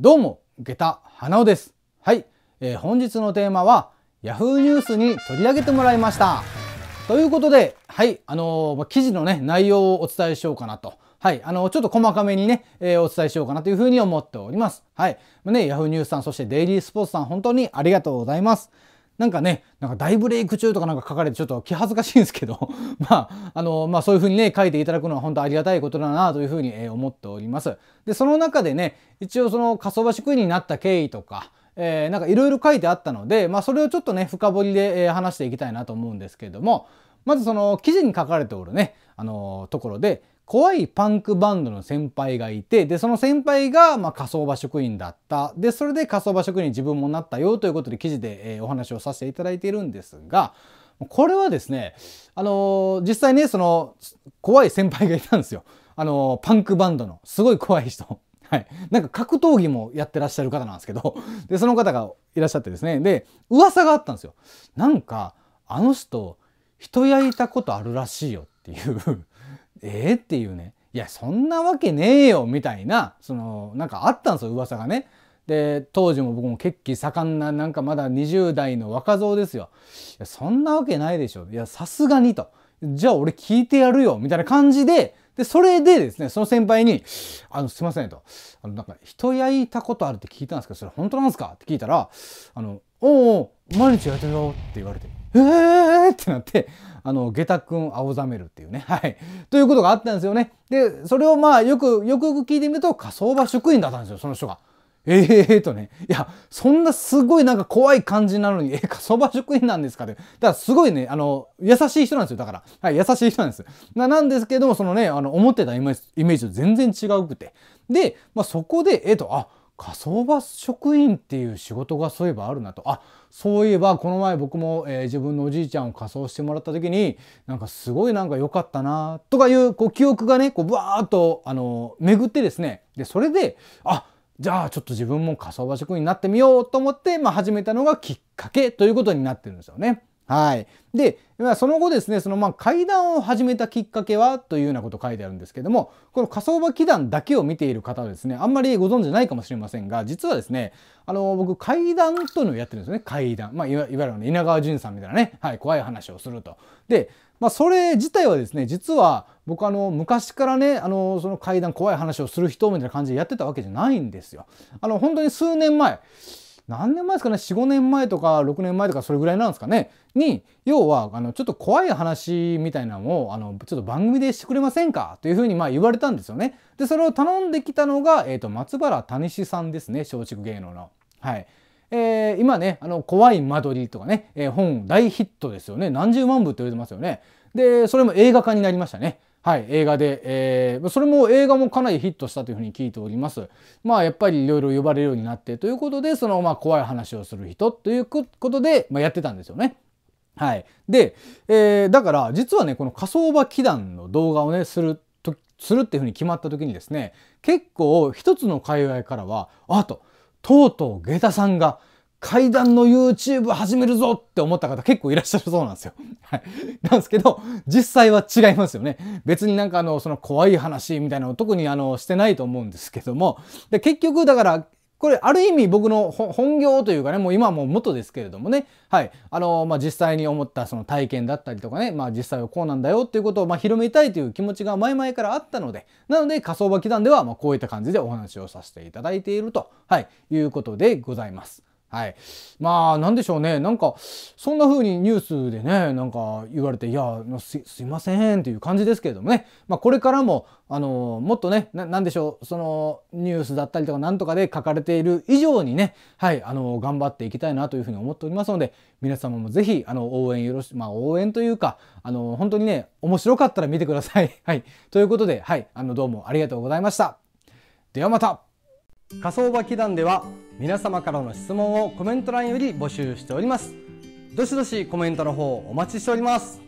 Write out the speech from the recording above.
どうも、下駄花尾です。はい、えー、本日のテーマは Yahoo ニュースに取り上げてもらいました。ということで、はい、あのー、記事のね、内容をお伝えしようかなと。はい、あのー、ちょっと細かめにね、えー、お伝えしようかなというふうに思っております。はい、ね、Yahoo ニュースさん、そしてデイリースポーツさん、本当にありがとうございます。なんかね、なんか大ブレイク中とかなんか書かれてちょっと気恥ずかしいんですけど まあ、あの、まあそういうふうにね、書いていただくのは本当ありがたいことだなというふうに、え思っております。で、その中でね、一応その火葬場職員になった経緯とか、えー、なんかいろいろ書いてあったので、まあそれをちょっとね、深掘りで、え話していきたいなと思うんですけれども、まずその記事に書かれておるね、あのところで、怖いパンクバンドの先輩がいてでその先輩がまあ仮葬場職員だったでそれで仮想場職員に自分もなったよということで記事で、えー、お話をさせていただいているんですがこれはですねあのー、実際ねその怖い先輩がいたんですよあのー、パンクバンドのすごい怖い人。はい、なんか格闘技もやってらっしゃる方なんですけどでその方がいらっしゃってですねで噂があったんですよなんかあの人人やいたことあるらしいよっていうえー、っていうねいやそんなわけねえよみたいなそのなんかあったんですよ噂がね。で当時も僕も血気盛んななんかまだ20代の若造ですよ。いやそんなわけないでしょいやさすがにと。じゃあ俺聞いてやるよみたいな感じででそれでですねその先輩に「あのすいません」と「あのなんか人焼いたことあるって聞いたんですけどそれ本当なんですか?」って聞いたら「あのおうおう毎日やってるよ」って言われて「ええー!」ってなってあの下駄くん青ざめるっていうねはいということがあったんですよねでそれをまあよくよくよく聞いてみると火葬場職員だったんですよその人が。ええー、とね、いや、そんなすごいなんか怖い感じなのに、え、火葬場職員なんですかって。だからすごいね、あの、優しい人なんですよ、だから。はい、優しい人なんです。ななんですけども、そのね、あの、思ってたイメージと全然違うくて。で、まあ、そこで、えっ、ー、と、あ、火葬場職員っていう仕事がそういえばあるなとあそういえばこの前僕も、えー、自分のおじいちゃんを火葬してもらった時になんかすごいなんか良かったなとかいうこう記憶がねこうバーっとあの巡ってですねでそれであじゃあちょっと自分も火葬場職員になってみようと思って、まあ、始めたのがきっかけということになってるんですよね。はい。で、その後ですね、そのまあ会談を始めたきっかけはというようなこと書いてあるんですけども、この火葬場祈願だけを見ている方はですね、あんまりご存知ないかもしれませんが、実はですね、あの、僕、会談というのをやってるんですね、会談。まあ、いわゆる、ね、稲川淳さんみたいなね、はい、怖い話をすると。で、まあ、それ自体はですね、実は僕あの昔からね、あのその会談怖い話をする人みたいな感じでやってたわけじゃないんですよ。あの本当に数年前、何年前ですかね45年前とか6年前とかそれぐらいなんですかねに要はあのちょっと怖い話みたいなのをあのちょっと番組でしてくれませんかというふうにまあ言われたんですよね。でそれを頼んできたのが、えー、と松原谷志さんですね松竹芸能の。はいえー、今ね「あの怖い間取り」とかね、えー、本大ヒットですよね何十万部って売れてますよね。でそれも映画化になりましたね。はい、映画で、えー、それも映画もかなりヒットしたというふうに聞いております。まあやっぱりいろいろ呼ばれるようになってということでそのまあ怖い話をする人ということで、まあ、やってたんですよね。はい、で、えー、だから実はねこの火葬場祈願の動画をねするとするっていうふうに決まった時にですね結構一つの界隈からはあととうとう下駄さんが階段の YouTube 始めるぞって思った方結構いらっしゃるそうなんですよ。はい。なんですけど、実際は違いますよね。別になんかあの、その怖い話みたいなのを特にあの、してないと思うんですけども。で、結局だから、これある意味僕の本業というかね、もう今はもう元ですけれどもね、はい。あの、まあ、実際に思ったその体験だったりとかね、まあ、実際はこうなんだよっていうことをま広めたいという気持ちが前々からあったので、なので仮想場祈願ではまこういった感じでお話をさせていただいていると、はい、いうことでございます。はい、まあ何でしょうねなんかそんな風にニュースでねなんか言われていやすいませんっていう感じですけれどもね、まあ、これからも、あのもっとね何でしょうそのニュースだったりとか何とかで書かれている以上にね、はいあの頑張っていきたいなというふうに思っておりますので皆様も是非あの応援よろしまあ応援というか、あの本当にね面白かったら見てください。はい、ということで、はい、あのどうもありがとうございました。ではまた火相場祈願では皆様からの質問をコメント欄より募集しております。どしどしコメントの方お待ちしております。